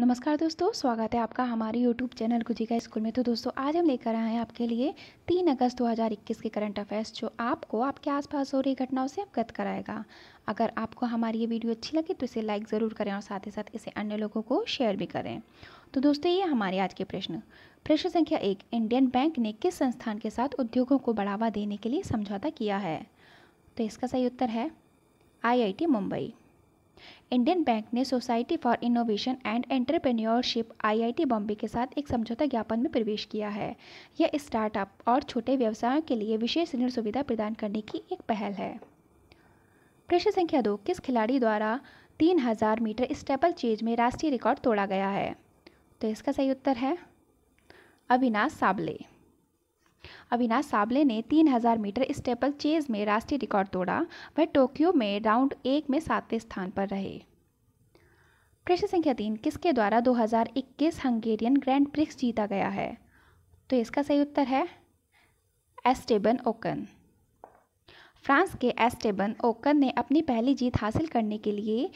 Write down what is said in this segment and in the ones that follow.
नमस्कार दोस्तों स्वागत है आपका हमारे यूट्यूब चैनल गुजिका स्कूल में तो दोस्तों आज हम लेकर आए हैं आपके लिए तीन अगस्त 2021 के करंट अफेयर्स जो आपको आपके आसपास हो रही घटनाओं से अवगत कराएगा अगर आपको हमारी ये वीडियो अच्छी लगे तो इसे लाइक ज़रूर करें और साथ ही साथ इसे अन्य लोगों को शेयर भी करें तो दोस्तों ये हमारे आज के प्रश्न प्रश्न संख्या एक इंडियन बैंक ने किस संस्थान के साथ उद्योगों को बढ़ावा देने के लिए समझौता किया है तो इसका सही उत्तर है आई मुंबई इंडियन बैंक ने society for innovation and entrepreneurship IIT Bombay के साथ एक समझौता ज्ञापन में प्रवेश किया है यह स्टार्टअप और छोटे व्यवसायों के लिए विशेष ऋण सुविधा प्रदान करने की एक पहल है प्रश्न संख्या दो किस खिलाड़ी द्वारा 3000 मीटर स्टेपल चेज में राष्ट्रीय रिकॉर्ड तोड़ा गया है तो इसका सही उत्तर है अविनाश साबले अविनाश साबले ने 3000 मीटर स्टेपल चेज में राष्ट्रीय रिकॉर्ड तोड़ा वह टोक्यो में राउंड एक में सातवें स्थान पर रहे प्रश्न संख्या तीन किसके द्वारा 2021 हंगेरियन ग्रैंड प्रिक्स जीता गया है तो इसका सही उत्तर है एस्टेबन ओकन फ्रांस के एस्टेबन ओकन ने अपनी पहली जीत हासिल करने के लिए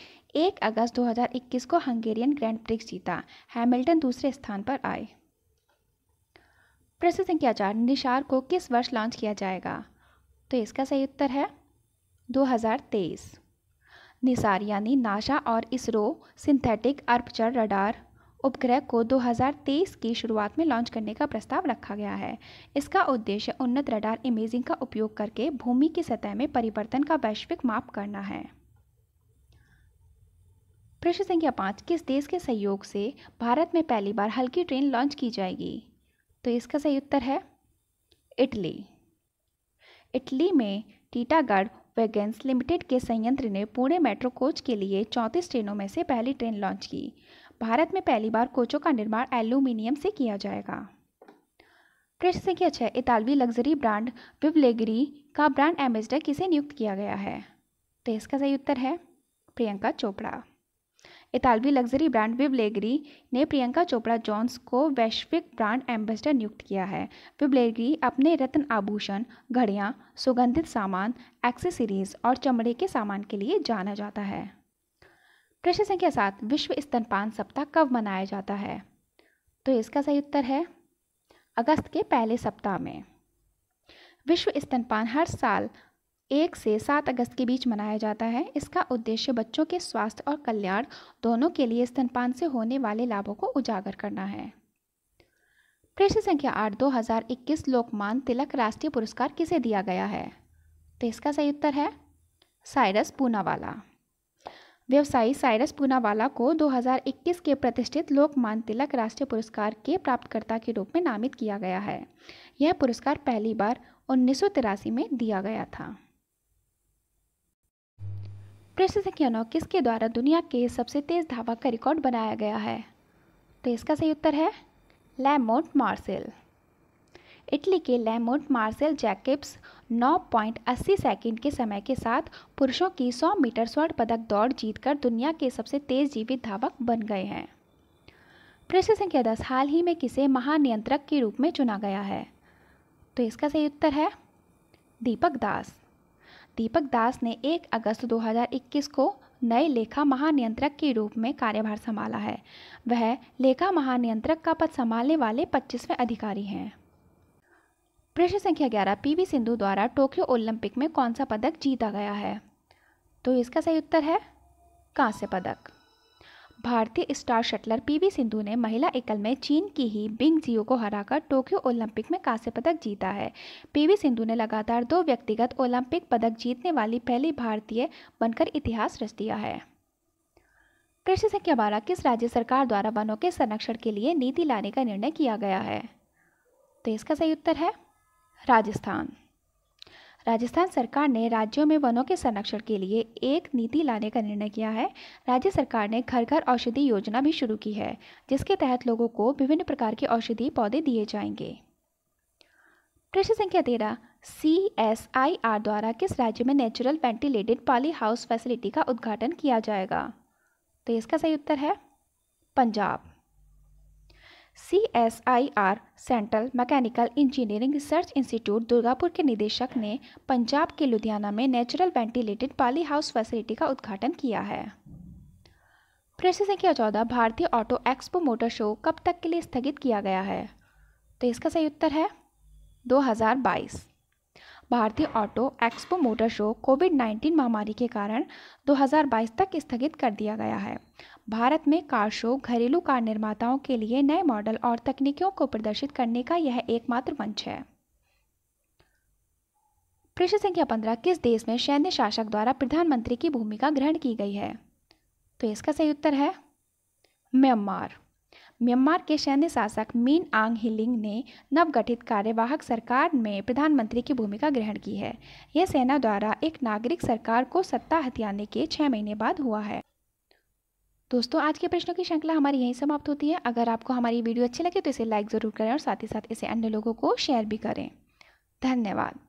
1 अगस्त 2021 को हंगेरियन ग्रैंड प्रिक्स जीता हैमिल्टन दूसरे स्थान पर आए प्रसिद्ध संख्याचार निशार को किस वर्ष लॉन्च किया जाएगा तो इसका सही उत्तर है 2023 निसार यानी नाशा और इसरो सिंथेटिक अर्पचर रडार उपग्रह को 2023 की शुरुआत में लॉन्च करने का प्रस्ताव रखा गया है इसका उद्देश्य उन्नत रडार इमेजिंग का उपयोग करके भूमि की सतह में परिवर्तन का वैश्विक माप करना है प्रश्न संख्या पाँच किस देश के सहयोग से भारत में पहली बार हल्की ट्रेन लॉन्च की जाएगी तो इसका सही उत्तर है इटली इटली में टीटागढ़ वेगेंस लिमिटेड के संयंत्र ने पुणे मेट्रो कोच के लिए चौंतीस ट्रेनों में से पहली ट्रेन लॉन्च की भारत में पहली बार कोचों का निर्माण एल्यूमिनियम से किया जाएगा प्रश्न संख्या छः इतालवी लग्जरी ब्रांड विवलेगरी का ब्रांड एम्बेसडर किसे नियुक्त किया गया है तो इसका सही उत्तर है प्रियंका चोपड़ा इतालवी लग्जरी ब्रांड विवलेगरी ने प्रियंका चोपड़ा जॉन्स को वैश्विक ब्रांड एम्बेसडर नियुक्त किया है विवलेगरी अपने रत्न आभूषण घड़ियाँ सुगंधित सामान एक्सेसरीज और चमड़े के सामान के लिए जाना जाता है प्रश्न संख्या सात विश्व स्तनपान सप्ताह कब मनाया जाता है तो इसका सही उत्तर है अगस्त के पहले सप्ताह में विश्व स्तनपान हर साल एक से सात अगस्त के बीच मनाया जाता है इसका उद्देश्य बच्चों के स्वास्थ्य और कल्याण दोनों के लिए स्तनपान से होने वाले लाभों को उजागर करना है प्रश्न संख्या आठ दो हजार इक्कीस लोकमान तिलक राष्ट्रीय पुरस्कार किसे दिया गया है तो इसका सही उत्तर है साइरस पूनावाला व्यवसायी साइरस पूनावाला को 2021 के प्रतिष्ठित लोकमान तिलक राष्ट्रीय पुरस्कार के प्राप्तकर्ता के रूप में नामित किया गया है यह पुरस्कार पहली बार उन्नीस में दिया गया था संख्या नौ किसके द्वारा दुनिया के सबसे तेज धावक का रिकॉर्ड बनाया गया है तो इसका सही उत्तर है लैमोट मार्सेल इटली के लैमोट मार्सेल जैकिब्स 9.80 सेकंड के समय के साथ पुरुषों की 100 मीटर स्वर्ण पदक दौड़ जीतकर दुनिया के सबसे तेज जीवित धावक बन गए हैं प्रश्न संख्या दस हाल ही में किसे महानियंत्रक के रूप में चुना गया है तो इसका सही उत्तर है दीपक दास दीपक दास ने 1 अगस्त 2021 को नए लेखा महानियंत्रक के रूप में कार्यभार संभाला है वह लेखा महानियंत्रक का पद संभालने वाले 25वें अधिकारी हैं प्रश्न संख्या 11 पीवी सिंधु द्वारा टोक्यो ओलंपिक में कौन सा पदक जीता गया है तो इसका सही उत्तर है कांस्य पदक भारतीय स्टार शटलर पीवी सिंधु ने महिला एकल में चीन की ही बिंग जियो को हराकर टोक्यो ओलंपिक में कांस्य पदक जीता है पीवी सिंधु ने लगातार दो व्यक्तिगत ओलंपिक पदक जीतने वाली पहली भारतीय बनकर इतिहास रच दिया है कृषि संख्या बारह किस राज्य सरकार द्वारा वनों के संरक्षण के लिए नीति लाने का निर्णय किया गया है तो इसका सही उत्तर है राजस्थान राजस्थान सरकार ने राज्यों में वनों के संरक्षण के लिए एक नीति लाने का निर्णय किया है राज्य सरकार ने घर घर औषधि योजना भी शुरू की है जिसके तहत लोगों को विभिन्न प्रकार के औषधि पौधे दिए जाएंगे प्रश्न संख्या तेरह सी एस आई आर द्वारा किस राज्य में natural ventilated poly house facility का उद्घाटन किया जाएगा तो इसका सही उत्तर है Punjab C S I R Central Mechanical Engineering Research Institute Durgapur के निदेशक ने पंजाब के लुधियाना में natural ventilated poly house facility का उद्घाटन किया है प्रश्न संख्या चौदह भारतीय ऑटो एक्सपो मोटर शो कब तक के लिए स्थगित किया गया है तो इसका सही उत्तर है 2022 भारतीय Auto Expo motor show covid 19 महामारी के कारण 2022 तक स्थगित कर दिया गया है भारत में कार शो घरेलू कार निर्माताओं के लिए नए मॉडल और तकनीकियों को प्रदर्शित करने का यह एकमात्र मंच है प्रश्न संख्या पंद्रह किस देश में सैन्य शासक द्वारा प्रधानमंत्री की भूमिका ग्रहण की गई है तो इसका सही उत्तर है म्यांमार म्यांमार के सैन्य शासक मीन आंग हिलिंग ने नवगठित कार्यवाहक सरकार में प्रधानमंत्री की भूमिका ग्रहण की है यह सेना द्वारा एक नागरिक सरकार को सत्ता हथियाने के छह महीने बाद हुआ है दोस्तों आज के प्रश्नों की श्रृंखला हमारी यहीं समाप्त होती है अगर आपको हमारी वीडियो अच्छी लगे तो इसे लाइक ज़रूर करें और साथ ही साथ इसे अन्य लोगों को शेयर भी करें धन्यवाद